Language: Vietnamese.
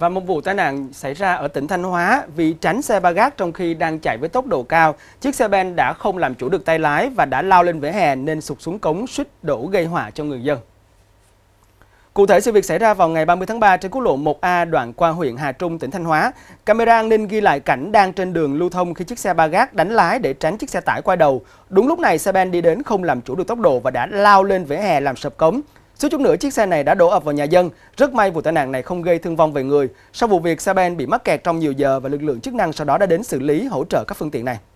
Và một vụ tai nạn xảy ra ở tỉnh Thanh Hóa vì tránh xe ba gác trong khi đang chạy với tốc độ cao. Chiếc xe ben đã không làm chủ được tay lái và đã lao lên vỉa hè nên sụt xuống cống suýt đổ gây hỏa cho người dân. Cụ thể sự việc xảy ra vào ngày 30 tháng 3 trên quốc lộ 1A đoạn qua huyện Hà Trung, tỉnh Thanh Hóa. Camera an ninh ghi lại cảnh đang trên đường lưu thông khi chiếc xe ba gác đánh lái để tránh chiếc xe tải qua đầu. Đúng lúc này xe ben đi đến không làm chủ được tốc độ và đã lao lên vỉa hè làm sập cống. Suốt chút nữa chiếc xe này đã đổ ập vào nhà dân. Rất may vụ tai nạn này không gây thương vong về người. Sau vụ việc, xe ben bị mắc kẹt trong nhiều giờ và lực lượng chức năng sau đó đã đến xử lý hỗ trợ các phương tiện này.